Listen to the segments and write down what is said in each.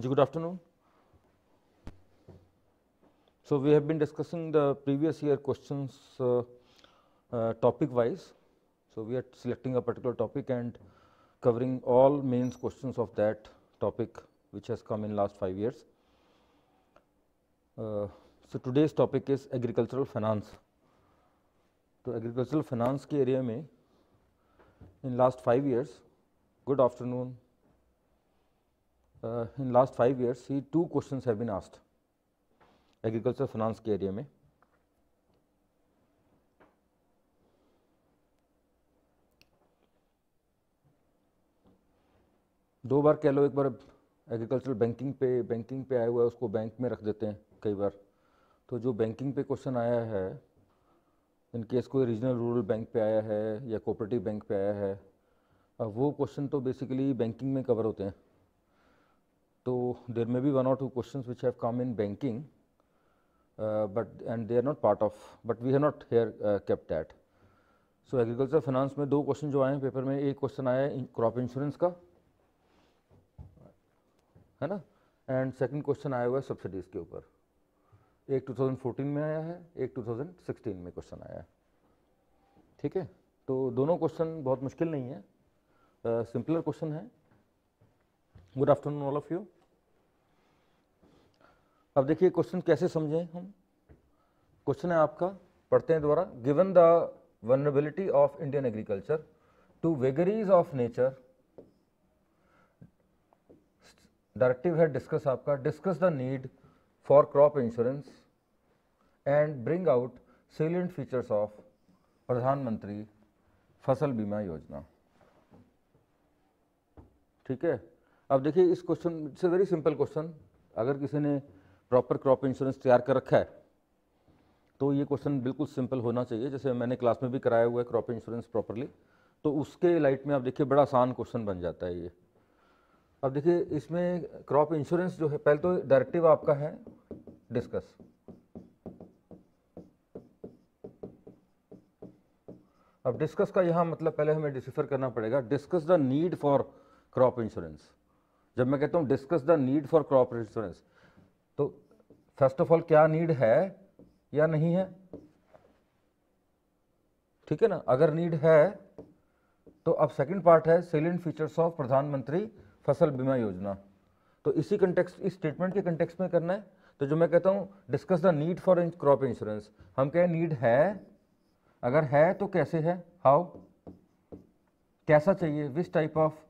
Good afternoon. So, we have been discussing the previous year questions uh, uh, topic wise. So, we are selecting a particular topic and covering all mains questions of that topic which has come in last 5 years. Uh, so, today's topic is agricultural finance. So agricultural finance के in last five years. Good afternoon. uh, in last years years see two questions have been asked agriculture finance के area में दो बार कह लो एक बार agricultural banking पे banking पे आया हुआ है उसको बैंक में रख देते हैं कई बार तो जो बैंकिंग पे क्वेश्चन आया है इन केस कोई रीजनल रूरल बैंक पे आया है या कोऑपरेटिव बैंक पे आया है अब वो क्वेश्चन तो बेसिकली बैंकिंग में कवर होते हैं तो देर मे बी वन और two question which have come in banking but and they are not part of but we we not here here that so agriculture finance में दो question जो आए हैं पेपर में एक क्वेश्चन आया है क्रॉप इंश्योरेंस का है ना एंड सेकंड क्वेश्चन आया हुआ है सब्सिडीज़ के ऊपर एक 2014 में आया है एक 2016 में क्वेश्चन आया है ठीक है तो दोनों क्वेश्चन बहुत मुश्किल नहीं है सिंपलर uh, क्वेश्चन है good afternoon all of you अब देखिए क्वेश्चन कैसे समझें हम क्वेश्चन है आपका पढ़ते हैं द्वारा given the vulnerability of Indian agriculture to vagaries of nature directive है डिस्कस आपका discuss the need for crop insurance and bring out salient features of Pradhan Mantri Fasal Bima Yojana ठीक है अब देखिए इस question it's a very simple question अगर किसी ने प्रॉपर क्रॉप इंश्योरेंस तैयार कर रखा है तो ये क्वेश्चन बिल्कुल सिंपल होना चाहिए जैसे मैंने क्लास में भी कराया हुआ है क्रॉप इंश्योरेंस प्रॉपरली तो उसके लाइट में आप देखिए बड़ा आसान क्वेश्चन बन जाता है ये अब देखिए इसमें क्रॉप इंश्योरेंस जो है पहले तो डायरेक्टिव आपका है डिस्कस अब डिस्कस का यहां मतलब पहले हमें डिसिफर करना पड़ेगा discuss the need for crop insurance जब मैं कहता हूं discuss the need for crop insurance तो फर्स्ट ऑफ ऑल क्या नीड है या नहीं है ठीक है ना अगर नीड है तो अब सेकंड पार्ट है salient features of Pradhan Mantri Fasal Bima योजना तो इसी कंटेक्स्ट इस स्टेटमेंट के कंटेक्स्ट में करना है तो जो मैं कहता हूँ discuss the need for crop insurance हम कहें नीड है अगर है तो कैसे है हाउ कैसा चाहिए which type of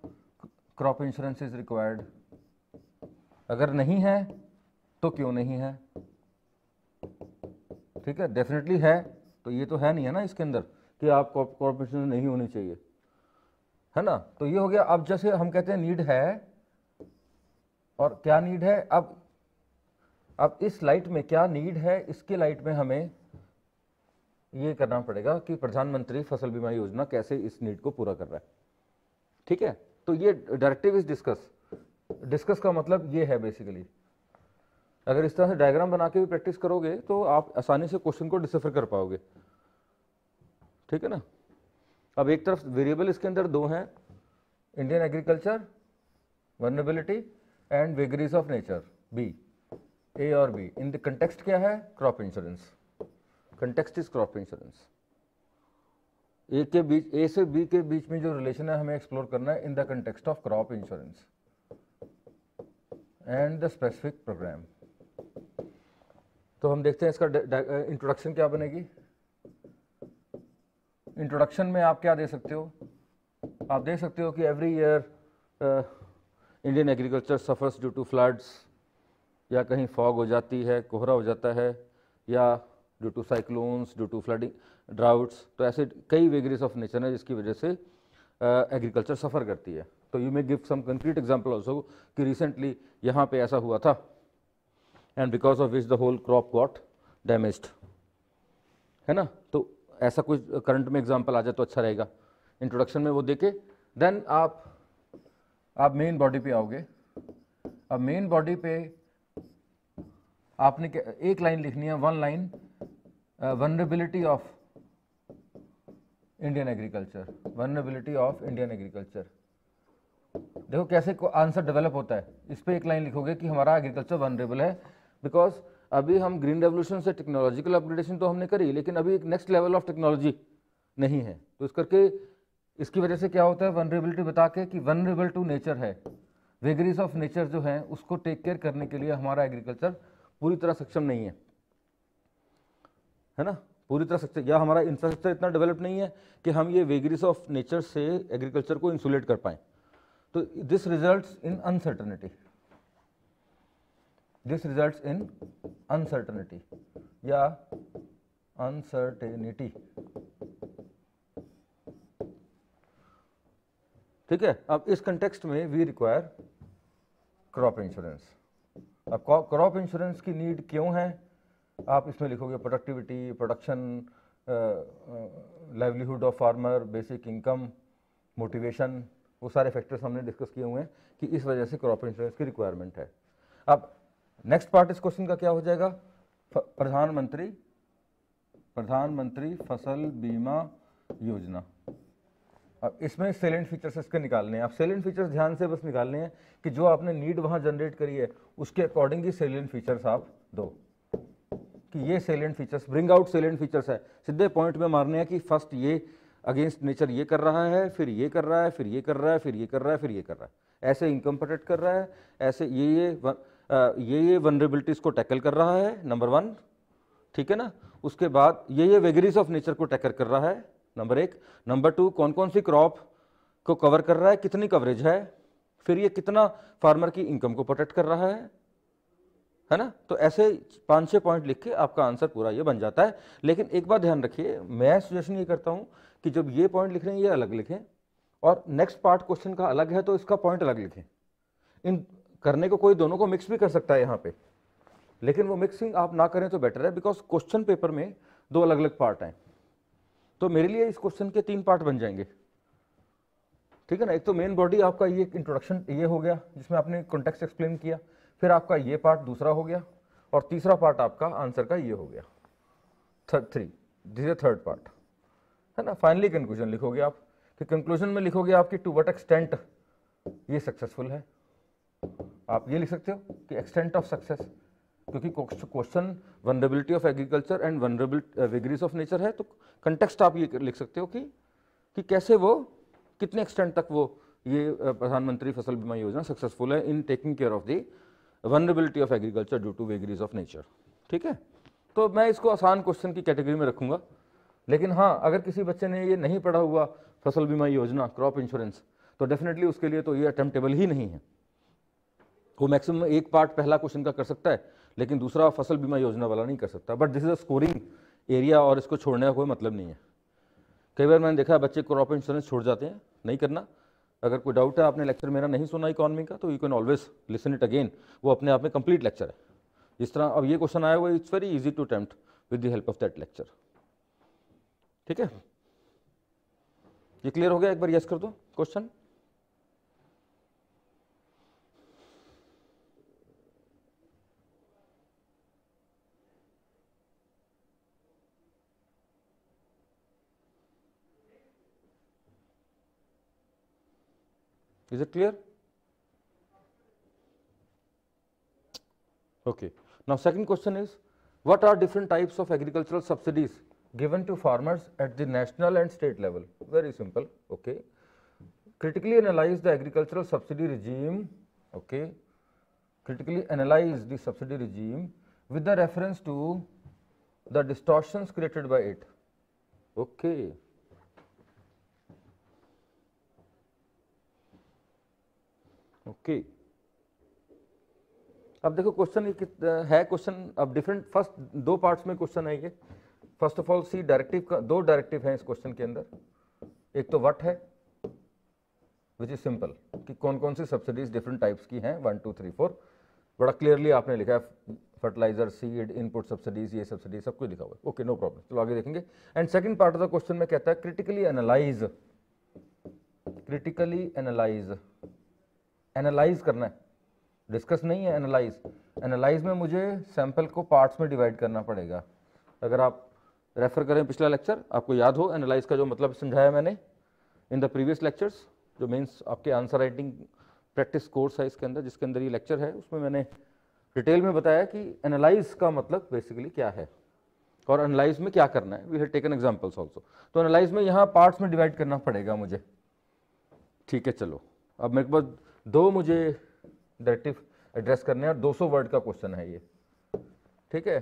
crop insurance is required अगर नहीं है तो क्यों नहीं है ठीक है डेफिनेटली है तो ये तो है नहीं है ना इसके अंदर कि आप कॉर्पोरेशन नहीं होनी चाहिए है ना तो ये हो गया अब जैसे हम कहते हैं नीड है और क्या नीड है अब अब इस लाइट में क्या नीड है इसके लाइट में हमें ये करना पड़ेगा कि प्रधानमंत्री फसल बीमा योजना कैसे इस नीड को पूरा कर रहा है ठीक है तो ये डायरेक्टिव इज डिस्कस डिस्कस का मतलब ये है बेसिकली अगर इस तरह से डायग्राम बना के भी प्रैक्टिस करोगे तो आप आसानी से क्वेश्चन को डिसफर कर पाओगे ठीक है ना अब एक तरफ वेरिएबल इसके अंदर दो हैं Indian agriculture vulnerability and vagaries of nature B A और बी इन द कंटेक्सट क्या है crop insurance context is crop insurance A के बीच ए से बी के बीच में जो रिलेशन है हमें एक्सप्लोर करना है in the context of crop insurance and the specific program तो हम देखते हैं इसका इंट्रोडक्शन क्या बनेगी इंट्रोडक्शन में आप क्या दे सकते हो आप देख सकते हो कि every year Indian agriculture suffers due to floods या कहीं फॉग हो जाती है कोहरा हो जाता है या due to cyclones due to flooding droughts तो ऐसे कई वेगरीज ऑफ नेचर हैं जिसकी वजह से एग्रीकल्चर सफ़र करती है तो you may give some concrete example also कि रिसेंटली यहाँ पे ऐसा हुआ था and because of which the whole crop got damaged है ना तो ऐसा कुछ करंट uh, में एग्जाम्पल आ जाए तो अच्छा रहेगा इंट्रोडक्शन में वो देखे देन आप आप मेन बॉडी पे आओगे अब मेन बॉडी पे आपने एक लाइन लिखनी है one line vulnerability of Indian agriculture vulnerability of Indian agriculture देखो कैसे आंसर डेवलप होता है इस पर एक लाइन लिखोगे कि हमारा एग्रीकल्चर वनरेबल है बिकॉज अभी हम ग्रीन रेवोल्यूशन से टेक्नोलॉजिकल अपग्रेडेशन तो हमने करी लेकिन अभी एक नेक्स्ट लेवल ऑफ टेक्नोलॉजी नहीं है तो इस करके इसकी वजह से क्या होता है वनरेबिलिटी बता के कि वनरेबल टू नेचर है वेगरीज ऑफ नेचर जो है उसको टेक केयर करने के लिए हमारा एग्रीकल्चर पूरी तरह सक्षम नहीं है है ना पूरी तरह सक्षम या हमारा इंफ्रास्ट्रक्चर इतना डेवलप नहीं है कि हम ये वेगरीज ऑफ नेचर से एग्रीकल्चर को इंसुलेट कर पाएं तो this result in uncertainty this results in uncertainty या अनसर्टेनिटी ठीक है अब इस कंटेक्सट में वी रिक्वायर क्रॉप इंश्योरेंस अब क्रॉप इंश्योरेंस की नीड क्यों है आप इसमें लिखोगे productivity production livelihood of farmer basic income motivation वो सारे फैक्टर्स हमने डिस्कस किए हुए हैं कि इस वजह से क्रॉप इंश्योरेंस की रिक्वायरमेंट है अब नेक्स्ट पार्ट इस क्वेश्चन का क्या हो जाएगा प्रधानमंत्री प्रधानमंत्री फसल बीमा योजना अब इसमें सेलेंट फीचर्स इसके निकालने हैं आप सेलेंट फीचर्स ध्यान से बस निकालने हैं कि जो आपने नीड वहां जनरेट करी है उसके अकॉर्डिंग ही सेलेंट फीचर्स आप दो कि ये salient features bring out salient features है सीधे पॉइंट में मारने हैं कि फर्स्ट ये अगेंस्ट नेचर ये कर रहा है फिर ये कर रहा है फिर ये कर रहा है फिर ये कर रहा है फिर ये कर रहा है ऐसे इनकम कर रहा है ऐसे ये ये ये ये वनरेबिलिटीज़ को टैकल कर रहा है नंबर वन ठीक है ना उसके बाद ये ये वेगरीज ऑफ नेचर को टैकल कर रहा है नंबर एक नंबर टू कौन कौन सी क्रॉप को कवर कर रहा है कितनी कवरेज है फिर ये कितना फार्मर की इनकम को प्रोटेक्ट कर रहा है है ना तो ऐसे पाँच छः पॉइंट लिख के आपका आंसर पूरा ये बन जाता है लेकिन एक बात ध्यान रखिए मैं सजेशन ये करता हूँ कि जब ये पॉइंट लिख रहे हैं ये अलग लिखें और नेक्स्ट पार्ट क्वेश्चन का अलग है तो इसका पॉइंट अलग लिखें इन करने को कोई दोनों को मिक्स भी कर सकता है यहाँ पे लेकिन वो मिक्सिंग आप ना करें तो बेटर है बिकॉज क्वेश्चन पेपर में दो अलग अलग पार्ट हैं तो मेरे लिए इस क्वेश्चन के तीन पार्ट बन जाएंगे ठीक है ना एक तो मेन बॉडी आपका ये इंट्रोडक्शन ये हो गया जिसमें आपने कॉन्टेक्स एक्सप्लेन किया फिर आपका ये पार्ट दूसरा हो गया और तीसरा पार्ट आपका आंसर का ये हो गया third three this is third part है ना फाइनली कंक्लूजन लिखोगे आप कि कंक्लूजन में लिखोगे आपकी टू वट एक्सटेंट ये सक्सेसफुल है आप ये लिख सकते हो कि एक्सटेंट ऑफ सक्सेस क्योंकि question vulnerability of agriculture and vulnerability vagaries of nature है तो कंटेक्स्ट आप ये लिख सकते हो कि कि कैसे वो कितने एक्सटेंट तक वो ये uh, प्रधानमंत्री फसल बीमा योजना सक्सेसफुल है in taking care of the vulnerability of agriculture due to vagaries of nature ठीक है तो मैं इसको आसान क्वेश्चन की कैटेगरी में रखूँगा लेकिन हाँ अगर किसी बच्चे ने ये नहीं पढ़ा हुआ फसल बीमा योजना क्रॉप इंश्योरेंस तो डेफिनेटली उसके लिए तो ये अटेम्प्टेबल ही नहीं है वो मैक्सिमम एक पार्ट पहला क्वेश्चन का कर सकता है लेकिन दूसरा फसल बीमा योजना वाला नहीं कर सकता but this is a scoring area और इसको छोड़ने का कोई मतलब नहीं है कई बार मैंने देखा बच्चे क्रॉप इंश्योरेंस छोड़ जाते हैं नहीं करना अगर कोई डाउट है आपने लेक्चर मेरा नहीं सुना इकोनॉमी का तो you can always listen it again वो अपने आप में कंप्लीट लेक्चर है इस तरह अब ये क्वेश्चन आया हुआ it's very easy to attempt with the help of that lecture ठीक है ये क्लियर हो गया एक बार यस कर दो question Is it clear? Okay. Now, second question is what are different types of agricultural subsidies given to farmers at the national and state level? Very simple. Okay. Critically analyze the agricultural subsidy regime. Okay. Critically analyze the subsidy regime with the reference to the distortions created by it. Okay. Okay अब देखो question है question अब different first दो parts में question है ये first of all see directive दो directive हैं इस क्वेश्चन के अंदर एक तो वट है विच इज सिंपल कि कौन कौन सी सब्सिडीज डिफरेंट टाइप्स की हैं वन टू थ्री फोर बड़ा क्लियरली आपने लिखा है फर्टिलाइजर सीड इनपुट सब्सिडीज ये सब्सिडी सब कुछ लिखा हुआ है ओके नो प्रॉब्लम चलो आगे देखेंगे and second part of the question में कहता है critically analyse critically analyse analyse करना है डिस्कस नहीं है एनालाइज एनालाइज में मुझे सैंपल को पार्ट्स में डिवाइड करना पड़ेगा अगर आप रेफर करें पिछला लेक्चर आपको याद हो एनालाइज का जो मतलब समझाया मैंने इन द प्रीवियस लेक्चर्स जो मीन्स आपके आंसर राइटिंग प्रैक्टिस कोर्स है इसके अंदर जिसके अंदर ये लेक्चर है उसमें मैंने डिटेल में बताया कि एनालाइज का मतलब बेसिकली क्या है और एनालाइज में क्या करना है we have taken examples also तो एनालाइज में यहाँ पार्ट्स में डिवाइड करना पड़ेगा मुझे ठीक है चलो अब मेरे पास दो मुझे डायरेक्टिव एड्रेस करने हैं और 200 वर्ड का क्वेश्चन है ये ठीक है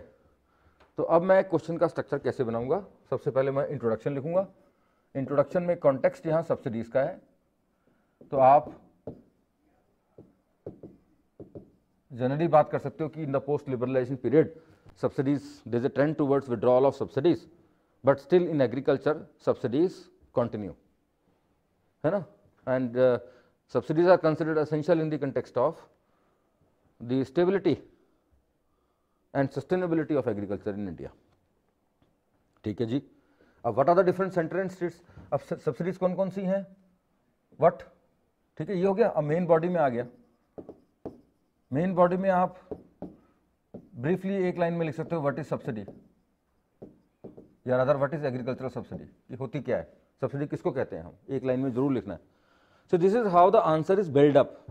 तो अब मैं क्वेश्चन का स्ट्रक्चर कैसे बनाऊंगा सबसे पहले मैं इंट्रोडक्शन लिखूंगा इंट्रोडक्शन में कॉन्टेक्स्ट यहाँ सब्सिडीज का है तो आप जनरली बात कर सकते हो कि in the post liberalisation period there's a trend towards withdrawal of subsidies but still in agriculture subsidies continue है ना and uh, Subsidies are considered essential in the context of the stability and sustainability of agriculture in India. ठीक है जी अब what are the different centre and states अब subsidies कौन कौन सी हैं व्हाट ठीक है ये हो गया अब मेन बॉडी में आ गया मेन बॉडी में आप ब्रीफली एक लाइन में लिख सकते हो व्हाट इज सब्सिडी या rather what is agricultural subsidy ये होती क्या है सब्सिडी किसको कहते हैं हम एक लाइन में जरूर लिखना है So this is how the answer is built up.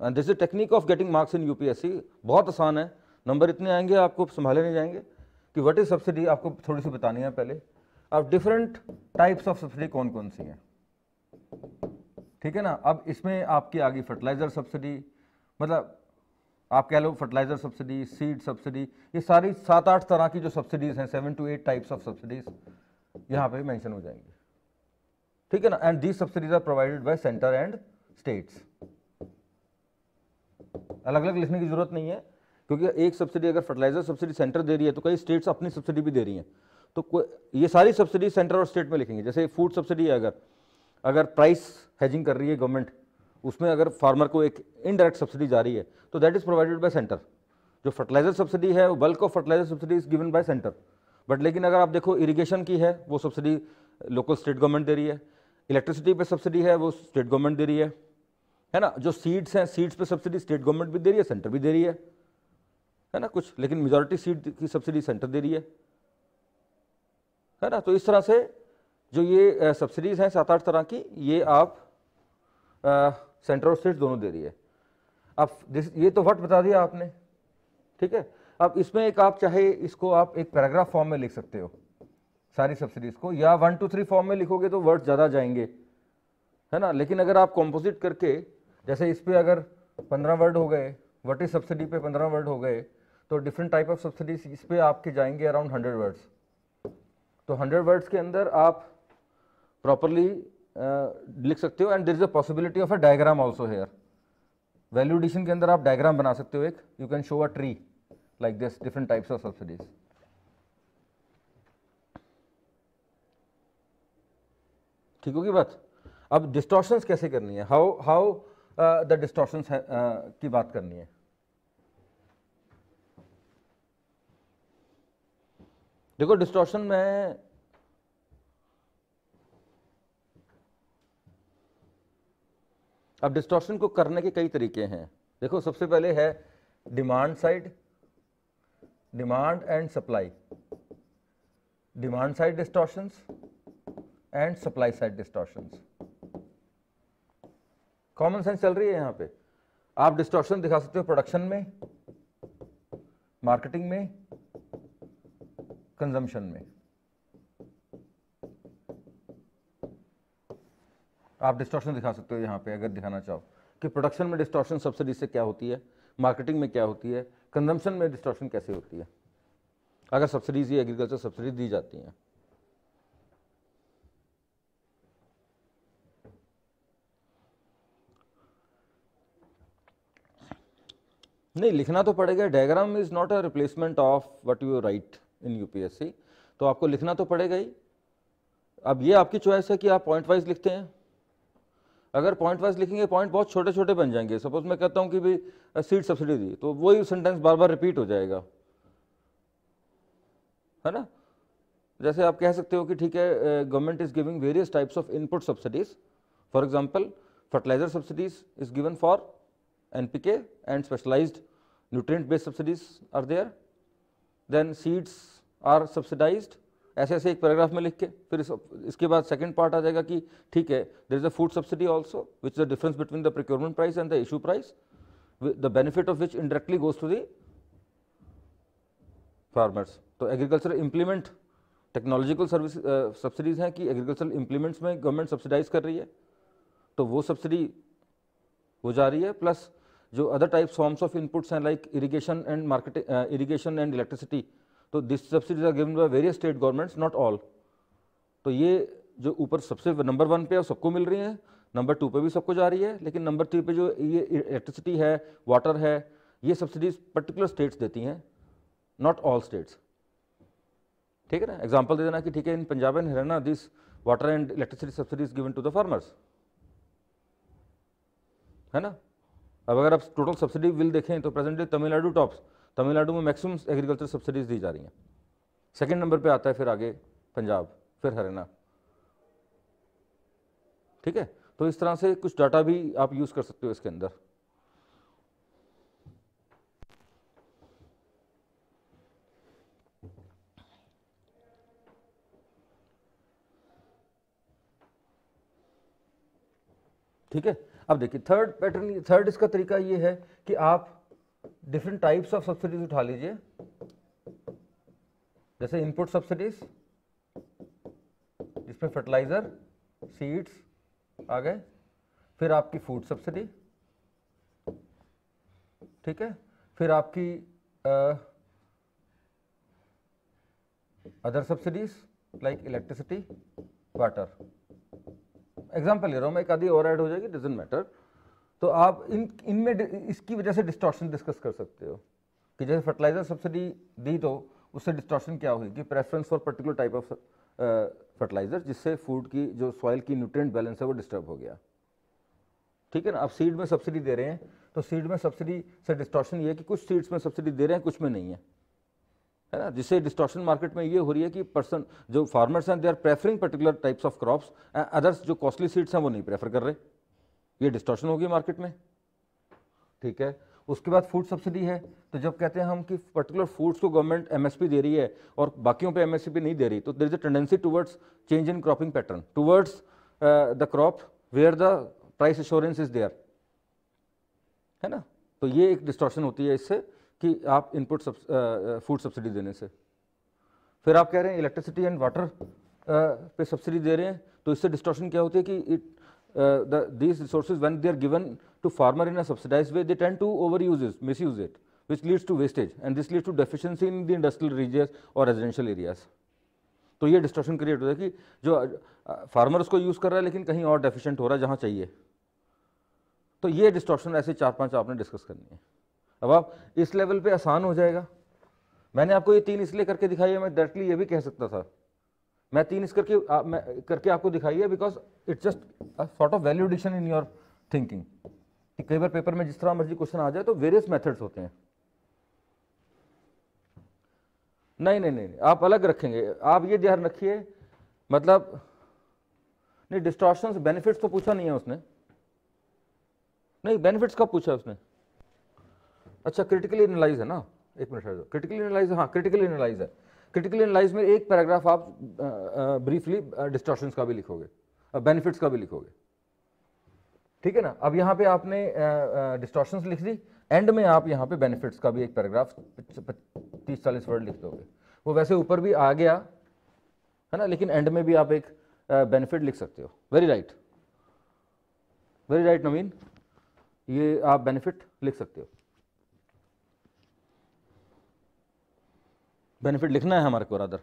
And this is a technique of getting marks in UPSC. bahut aasan hai number itne aayenge aapko sambhale nahi jayenge ki what is subsidy aapko thodi si batani hai pehle अब different types of subsidy कौन कौन सी हैं ठीक है ना अब इसमें आपकी आ गई फर्टिलाइज़र सब्सिडी मतलब आप कह लो फर्टिलाइज़र सब्सिडी सीड सब्सिडी ये सारी सात आठ तरह की जो सब्सिडीज़ हैं seven to eight types of subsidies यहाँ पे मेंशन हो जाएंगे ठीक है ना and these subsidies are provided by centre and states अलग अलग लिखने की जरूरत नहीं है क्योंकि एक सब्सिडी अगर फर्टिलाइजर सब्सिडी सेंटर दे रही है तो कई स्टेट्स अपनी सब्सिडी भी दे रही हैं तो ये सारी सब्सिडी सेंटर और स्टेट में लिखेंगे जैसे फूड सब्सिडी है अगर अगर प्राइस हैजिंग कर रही है गवर्नमेंट उसमें अगर फार्मर को एक इनडायरेक्ट सब्सिडी जा रही है तो that is provided by centre जो फर्टिलाइजर सब्सिडी है वो bulk of fertiliser subsidy is given by centre but लेकिन अगर आप देखो इरिगेशन की है वो सब्सिडी लोकल स्टेट गवर्नमेंट दे रही है इलेक्ट्रिसिटी पे सब्सिडी है वो स्टेट गवर्नमेंट दे रही है है ना जो सीट्स हैं सीट्स पे सब्सिडी स्टेट गवर्नमेंट भी दे रही है सेंटर भी दे रही है है ना कुछ लेकिन मेजोरिटी सीट की सब्सिडी सेंटर दे रही है है ना तो इस तरह से जो ये सब्सिडीज़ हैं सात आठ तरह की ये आप सेंटर और स्टेट दोनों दे रही है अब ये तो वट बता दिया आपने ठीक है अब इसमें एक आप चाहे इसको आप एक पैराग्राफ फॉर्म में लिख सकते हो सारी सब्सिडीज को या वन टू थ्री फॉर्म में लिखोगे तो वर्ड ज़्यादा जाएंगे है ना लेकिन अगर आप कॉम्पोजिट करके जैसे इस पर अगर पंद्रह वर्ड हो गए वट इज सब्सिडी पे पंद्रह वर्ड हो गए तो डिफरेंट टाइप ऑफ सब्सिडीज इस पर आपके जाएंगे अराउंड हंड्रेड वर्ड्स तो हंड्रेड वर्ड्स के अंदर आप प्रॉपरली लिख सकते हो and there is a possibility of a diagram also here value addition के अंदर आप डायग्राम बना सकते हो एक you can show a tree like this different types of subsidies ठीक होगी बात अब डिस्टॉर्शंस कैसे करनी है हाउ हाउ द डिस्टॉर्शंस की बात करनी है देखो डिस्टॉर्शन में अब डिस्टॉर्शन को करने के कई तरीके हैं देखो सबसे पहले है demand side demand and supply demand side distortions and supply side distortion common sense चल रही है यहां पे आप डिस्टॉर्शन दिखा सकते हो प्रोडक्शन में मार्केटिंग में कंजम्पशन में आप डिस्टॉर्शन दिखा सकते हो यहां पे अगर दिखाना चाहो कि प्रोडक्शन में डिस्टॉर्शन सब्सिडी से क्या होती है मार्केटिंग में क्या होती है कंजम्पशन में डिस्टॉर्शन कैसे होती है अगर सब्सिडीज ये एग्रीकल्चर सब्सिडी दी जाती हैं नहीं लिखना तो पड़ेगा diagram is not a replacement of what you write in UPSC तो आपको लिखना तो पड़ेगा ही अब ये आपकी चॉइस है कि आप पॉइंट वाइज लिखते हैं अगर पॉइंट वाइज लिखेंगे पॉइंट बहुत छोटे छोटे बन जाएंगे सपोज मैं कहता हूँ कि भाई सीट सब्सिडी दी तो वही सेंटेंस बार बार रिपीट हो जाएगा है ना जैसे आप कह सकते हो कि ठीक है government is giving various types of input subsidies for example fertiliser subsidies is given for NPK and specialized nutrient based subsidies are there. Then seeds are subsidized ऐसे ऐसे एक पैराग्राफ में लिख के फिर इस, इसके बाद सेकंड पार्ट आ जाएगा कि ठीक है there is a food subsidy also which the difference between the procurement price and the issue price the benefit of which indirectly goes to the farmers तो agriculture implement technological service subsidies हैं कि agriculture implements में government subsidise कर रही है तो वो subsidy हो जा रही है प्लस जो other types forms of inputs हैं like irrigation and marketing irrigation and electricity तो this subsidies are given by various state governments not all तो ये जो ऊपर सबसे नंबर वन पे है सबको मिल रही है नंबर टू पे भी सबको जा रही है लेकिन नंबर थ्री पे जो ये इलेक्ट्रिसिटी है वाटर है ये सब्सिडीज पर्टिकुलर स्टेट्स देती हैं नॉट ऑल स्टेट्स ठीक है ना एग्जाम्पल दे देना कि ठीक है in Punjab and Haryana this water and electricity subsidies given to the farmers है ना अब अगर आप टोटल सब्सिडी बिल देखें तो present day Tamil Nadu tops Tamil Nadu में मैक्सिमम एग्रीकल्चर सब्सिडीज दी जा रही हैं सेकेंड नंबर पर आता है फिर आगे पंजाब फिर हरियाणा ठीक है तो इस तरह से कुछ डाटा भी आप यूज़ कर सकते हो इसके अंदर ठीक है अब देखिए थर्ड पैटर्न थर्ड इसका तरीका ये है कि आप डिफरेंट टाइप्स ऑफ सब्सिडीज उठा लीजिए जैसे इनपुट सब्सिडीज जिसमें फर्टिलाइजर सीड्स आ गए फिर आपकी फूड सब्सिडी ठीक है फिर आपकी other subsidies like electricity water example ले रहा हूँ मैं एक आधी और ऐड हो जाएगी डजेंट मैटर तो आप इन इनमें इसकी वजह से डिस्टॉर्शन डिस्कस कर सकते हो कि जैसे फर्टिलाइजर सब्सिडी दी तो उससे डिस्टॉर्शन क्या हुई कि preference for particular type of fertiliser जिससे फूड की जो सॉइल की न्यूट्रिएंट बैलेंस है वो डिस्टर्ब हो गया ठीक है ना आप सीड में सब्सिडी दे रहे हैं तो सीड में सब्सिडी से डिस्टॉर्शन ये है कि कुछ सीड्स में सब्सिडी दे रहे हैं कुछ में नहीं है है ना जिससे डिस्ट्रॉक्शन मार्केट में ये हो रही है कि पर्सन जो फार्मर्स हैं they are preferring particular types of crops others जो कॉस्टली सीड्स हैं वो नहीं प्रेफर कर रहे ये डिस्टॉर्शन होगी मार्केट में ठीक है उसके बाद फूड सब्सिडी है तो जब कहते हैं हम कि पर्टिकुलर फूड्स को गवर्नमेंट एमएसपी दे रही है और बाकियों पे एमएसपी नहीं दे रही तो there is a tendency towards change in cropping pattern towards the crop where the price assurance is there है ना तो ये एक डिस्ट्रॉक्शन होती है इससे कि आप इनपुट फूड सब्सिडी देने से फिर आप कह रहे हैं इलेक्ट्रिसिटी एंड वाटर पे सब्सिडी दे रहे हैं तो इससे डिस्ट्रॉशन क्या होती है कि it these resource when they are given to farmer in a subsidised way they tend to over use is misuse it which leads to wastage and this leads to deficiency in the industrial regions और residential areas तो ये distortion create होता है कि जो farmer uh, उसको use कर रहा है लेकिन कहीं और डेफिशेंट हो रहा है जहाँ चाहिए तो ये डिस्ट्रॉक्शन ऐसे चार पांच आपने डिस्कस करनी है अब आप इस लेवल पे आसान हो जाएगा मैंने आपको ये तीन इसलिए करके दिखाई है मैं डायरेक्टली ये भी कह सकता था मैं तीन इस करके मैं करके आपको दिखाई है because it's just sort of value addition in your thinking कई बार पेपर में जिस तरह मर्जी क्वेश्चन आ जाए तो वेरियस मेथड्स होते हैं नहीं नहीं नहीं आप अलग रखेंगे आप ये ध्यान रखिए मतलब नहीं डिस्ट्रॉक्शन बेनिफिट्स तो पूछा नहीं है उसने नहीं बेनिफिट्स कब पूछा उसने अच्छा क्रिटिकली एनालाइज है ना एक मिनट हर क्रिटिकली एनालाइज हाँ क्रिटिकली एनालाइज है क्रिटिकल एनालाइज में एक पैराग्राफ आप ब्रीफली डिस्ट्रक्शन का भी लिखोगे बेनिफिट्स का भी लिखोगे ठीक है ना अब यहाँ पे आपने डिस्ट्रक्शन लिख दी एंड में आप यहाँ पे बेनिफिट्स का भी एक पैराग्राफ तीस चालीस वर्ड लिख दोगे वो वैसे ऊपर भी आ गया है ना लेकिन एंड में भी आप एक बेनिफिट लिख सकते हो very right very right Naveen ये आप बेनिफिट लिख सकते हो बेनिफिट लिखना है हमारे को रादर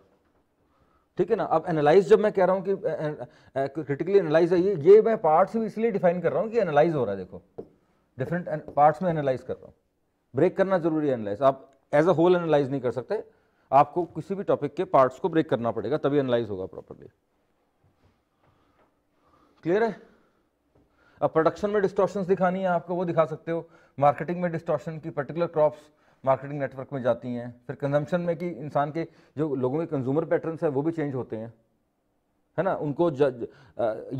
ठीक है ना अब एनालाइज जब मैं कह रहा हूँ कि क्रिटिकली एनालाइज है ये ये मैं पार्ट्स भी इसलिए डिफाइन कर रहा हूँ कि एनालाइज हो रहा है देखो डिफरेंट पार्ट्स में एनालाइज कर रहा हूँ ब्रेक करना जरूरी है एनालाइज आप एज अ होल एनालाइज नहीं कर सकते आपको किसी भी टॉपिक के पार्ट्स को ब्रेक करना पड़ेगा तभी एनालाइज होगा प्रॉपरली क्लियर है अब प्रोडक्शन में डिस्टॉर्शंस दिखानी है आपको वो दिखा सकते हो मार्केटिंग में डिस्टॉर्शन की पर्टिकुलर क्रॉप्स मार्केटिंग नेटवर्क में जाती हैं फिर कंजम्पशन में कि इंसान के जो लोगों के कंज्यूमर पैटर्न हैं वो भी चेंज होते हैं है ना उनको ज,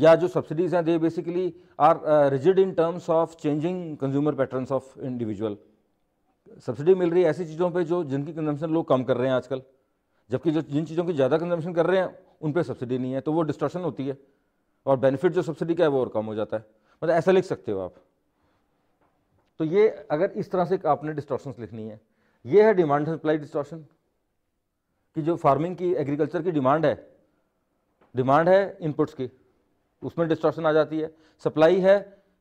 या जो सब्सिडीज़ हैं they basically are rigid in terms of changing consumer patterns of individual subsidy मिल रही है ऐसी चीज़ों पे जो जिनकी कंजम्पशन लोग कम कर रहे हैं आजकल जबकि जो जिन चीज़ों की ज़्यादा कंजम्पशन कर रहे हैं उन पर सब्सिडी नहीं है तो वो डिस्ट्रक्शन होती है और बेनिफिट जो सब्सिडी का है वो और कम हो जाता है मतलब ऐसा लिख सकते हो आप तो ये अगर इस तरह से आपने डिस्ट्रॉक्शन लिखनी है ये है डिमांड सप्लाई डिस्ट्रॉक्शन कि जो फार्मिंग की एग्रीकल्चर की डिमांड है डिमांड है इनपुट्स की उसमें डिस्ट्रॉक्शन आ जाती है सप्लाई है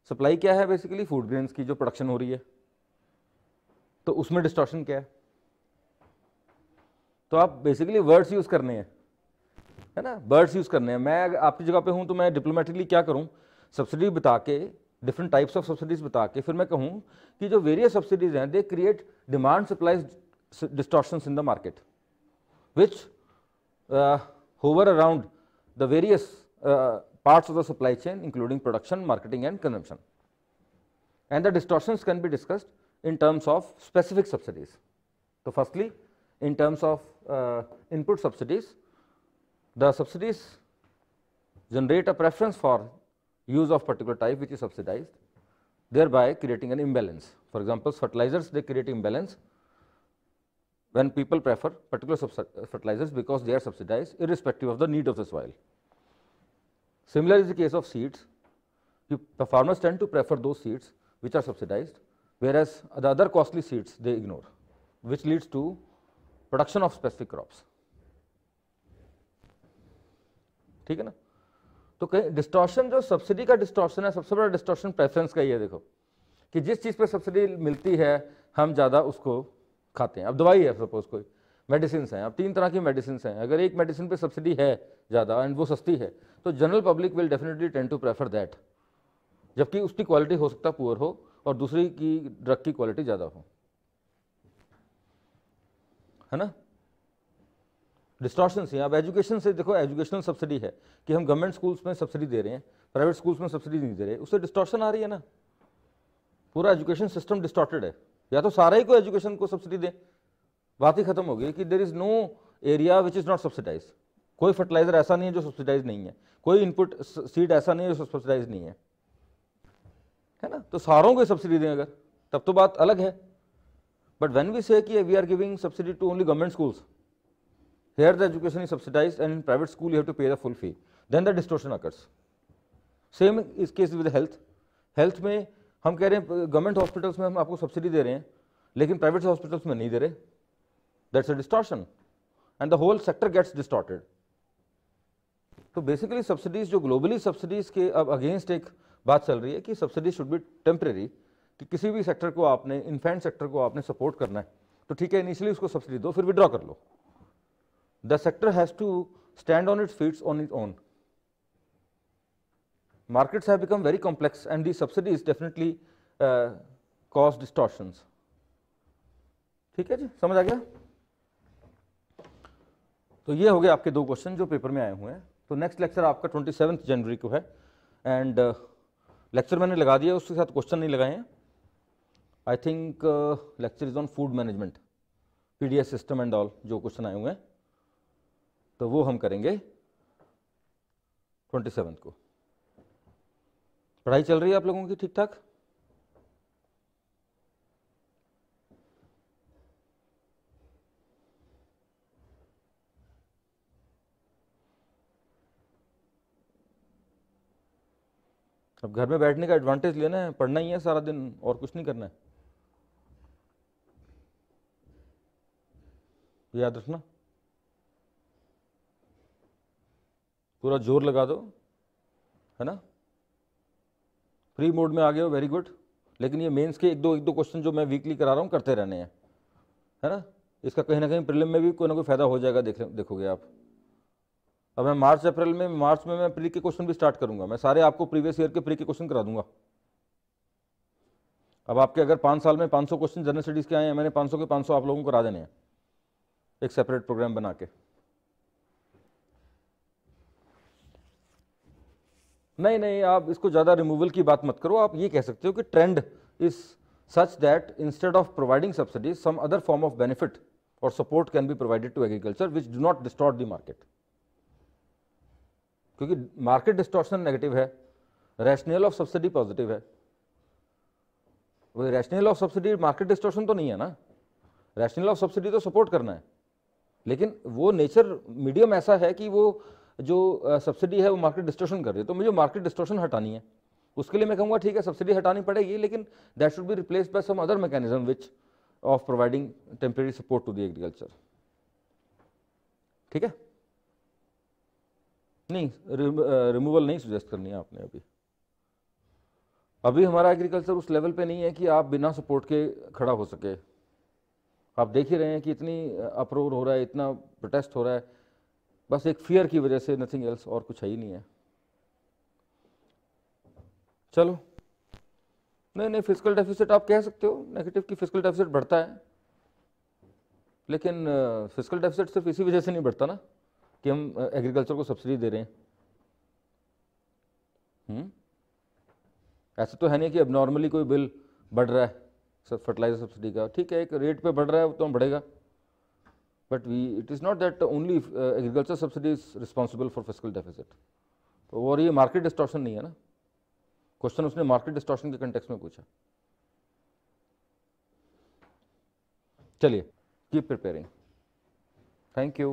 सप्लाई क्या है बेसिकली फूड ग्रेन्स की जो प्रोडक्शन हो रही है तो उसमें डिस्ट्रॉक्शन क्या है तो आप बेसिकली वर्ड्स यूज़ करने हैं है ना वर्ड्स यूज़ करने हैं मैं अगर आपकी जगह पे हूँ तो मैं डिप्लोमेटिकली क्या करूँ सब्सिडी बता के Different types of subsidies. बता के फिर मैं कहूँ कि जो वेरियस सब्सिडीज हैं they create demand supply distortions in the market the various uh, parts of the supply chain including production, marketing and consumption. And the distortions can be discussed in terms of specific subsidies. So, firstly in terms of uh, input subsidies, the subsidies generate a preference for use of particular type which is subsidized thereby creating an imbalance. For example, fertilizers they create imbalance when people prefer particular uh, fertilizers because they are subsidized irrespective of the need of the soil. Similar is the case of seeds. The farmers tend to prefer those seeds which are subsidized whereas the other costly seeds they ignore which leads to production of specific crops. ठीक है ना तो कहीं distortion जो subsidy का distortion है सबसे बड़ा डिस्टॉर्शन प्रेफरेंस का ही है देखो कि जिस चीज़ पर सब्सिडी मिलती है हम ज़्यादा उसको खाते हैं अब दवाई है सपोज कोई मेडिसिन हैं अब तीन तरह की मेडिसिन हैं अगर एक मेडिसिन पे सब्सिडी है ज़्यादा एंड वो सस्ती है तो general public will definitely tend to prefer that जबकि उसकी क्वालिटी हो सकता पुअर हो और दूसरी की ड्रग की क्वालिटी ज़्यादा हो है ना डिस्ट्रॉशन से अब एजुकेशन से देखो एजुकेशनल सब्सिडी है कि हम गवर्नमेंट स्कूल्स में सब्सिडी दे रहे हैं प्राइवेट स्कूल्स में सब्सिडी नहीं दे रहे उससे डिस्ट्रॉशन आ रही है ना पूरा एजुकेशन सिस्टम डिस्टॉटेड है या तो सारा ही को एजुकेशन को सब्सिडी दें बात ही खत्म हो गई कि there is no area which is not subsidise कोई फर्टिलाइजर ऐसा नहीं है जो सब्सिडाइज नहीं है कोई इनपुट सीड ऐसा नहीं है जो सब्सिडाइज नहीं है है ना तो सारों को सब्सिडी दें अगर तब तो बात अलग है but when we say that we are giving subsidy to only government schools Here the education is subsidized and in private school you have to pay the full fee. Then the distortion occurs. Same is case with health. Health में हम कह रहे हैं government hospitals में हम आपको subsidy दे रहे हैं लेकिन प्राइवेट हॉस्पिटल्स में नहीं दे रहे that's a distortion and the whole sector gets distorted तो बेसिकली सब्सिडीज जो ग्लोबली सब्सिडीज के अब अगेंस्ट एक बात चल रही है कि सब्सिडी शुड बी टेम्प्रेरी कि किसी भी सेक्टर को आपने इन्फेंट सेक्टर को आपने सपोर्ट करना है तो ठीक है इनिशियली उसको सब्सिडी दो फिर विड्रॉ कर लो the sector has to stand on its feets on it own markets have become very complex and the subsidy is definitely cause distortions. ठीक है जी समझ आ गया तो ये हो गए आपके दो क्वेश्चन जो पेपर में आए हुए हैं तो नेक्स्ट लेक्चर आपका ट्वेंटी सेवन्थ जनवरी को है एंड लेक्चर uh, मैंने लगा दिया उसके साथ क्वेश्चन नहीं लगाए हैं I think lecture is on food management PDS system and all जो क्वेश्चन आए हुए हैं तो वो हम करेंगे ट्वेंटी सेवन को पढ़ाई चल रही है आप लोगों की ठीक ठाक अब घर में बैठने का एडवांटेज लेना है पढ़ना ही है सारा दिन और कुछ नहीं करना है याद रखना पूरा जोर लगा दो है ना फ्री मोड में आ गए हो वेरी गुड लेकिन ये मेंस के एक दो एक दो क्वेश्चन जो मैं वीकली करा रहा हूँ करते रहने हैं है ना इसका कहीं ना कहीं प्रिलिम में भी कोई ना कोई फ़ायदा हो जाएगा देख देखोगे आप अब मैं मार्च अप्रैल में मार्च में मैं प्री के क्वेश्चन भी स्टार्ट करूंगा मैं सारे आपको प्रीवियस ईयर के प्री के क्वेश्चन करा दूंगा अब आपके अगर पाँच साल में पाँच सौ क्वेश्चन जनरल स्टडीज़ के आए हैं मैंने पाँच सौ के पाँच सौ आप लोगों को करा देने हैं एक सेपरेट प्रोग्राम बना के नहीं नहीं आप इसको ज़्यादा रिमूवल की बात मत करो आप ये कह सकते हो कि trend is such that instead of providing subsidies some other form of benefit और support can be provided to agriculture which do not distort the market क्योंकि मार्केट डिस्टॉर्शन नेगेटिव है रैशनल ऑफ सब्सिडी पॉजिटिव है rational of subsidy market distortion तो नहीं है ना rational of subsidy तो support करना है लेकिन वो नेचर मीडियम ऐसा है कि वो जो सब्सिडी है वो मार्केट डिस्ट्रोशन कर रही है तो मुझे मार्केट डिस्ट्रोशन हटानी है उसके लिए मैं कहूँगा ठीक है सब्सिडी हटानी पड़ेगी लेकिन that should be replace by some other mechanism which of providing temporary support to the agriculture ठीक है नहीं रिमूवल नहीं सुजेस्ट करनी है आपने अभी अभी हमारा एग्रीकल्चर उस लेवल पे नहीं है कि आप बिना सपोर्ट के खड़ा हो सके आप देख ही रहे हैं कि इतनी अप्रोर हो रहा है इतना प्रोटेस्ट हो रहा है बस एक फियर की वजह से नथिंग एल्स और कुछ है ही नहीं है चलो नहीं नहीं फिजिकल डेफिसिट आप कह सकते हो नेगेटिव की फिजिकल डेफिसिट बढ़ता है लेकिन फिजिकल डेफिसिट सिर्फ इसी वजह से नहीं बढ़ता ना कि हम एग्रीकल्चर को सब्सिडी दे रहे हैं हम्म? ऐसा तो है नहीं कि अब नॉर्मली कोई बिल बढ़ रहा है सब फर्टिलाइजर सब्सिडी का ठीक है एक रेट पे बढ़ रहा है वो तो हम बढ़ेगा But we, it is not that only uh, agriculture subsidy is responsible for fiscal deficit. तो aur ye market distortion nahi hai na question usne market distortion ke context mein pucha chaliye keep preparing thank you